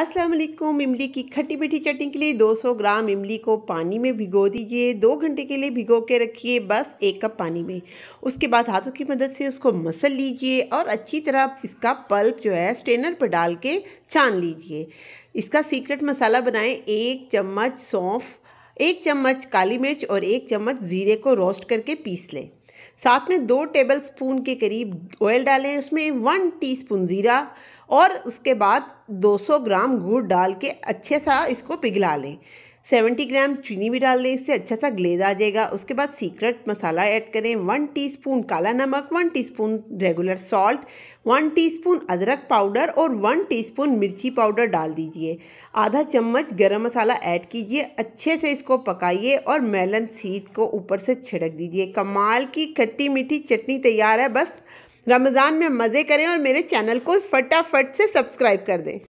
अस्सलाम वालेकुम इमली की खट्टी मीठी चटनी के लिए 200 ग्राम इमली को पानी में भिगो दीजिए दो घंटे के लिए भिगो के रखिए बस एक कप पानी में उसके बाद हाथों की मदद से उसको मसल लीजिए और अच्छी तरह इसका पल्प जो है स्ट्रेनर पर डाल के छान लीजिए इसका सीक्रेट मसाला बनाएं एक चम्मच सौंफ एक चम्मच काली मिर्च और एक चम्मच ज़ीरे को रोस्ट करके पीस लें साथ में दो टेबल स्पून के करीब ऑयल डालें उसमें वन टीस्पून ज़ीरा और उसके बाद 200 ग्राम गुड़ डाल के अच्छे सा इसको पिघला लें सेवेंटी ग्राम चीनी भी डाल दें इससे अच्छा सा ग्लेज आ जाएगा उसके बाद सीक्रेट मसाला ऐड करें वन टीस्पून काला नमक one teaspoon regular salt one teaspoon अदरक पाउडर और वन टीस्पून मिर्ची पाउडर डाल दीजिए आधा चम्मच गरम मसाला ऐड कीजिए अच्छे से इसको पकाइए और मेलन सीड को ऊपर से छिड़क दीजिए कमाल की खट्टी मीठी चटनी तैयार है बस रमज़ान में मज़े करें और मेरे चैनल को फटाफट से सब्सक्राइब कर दें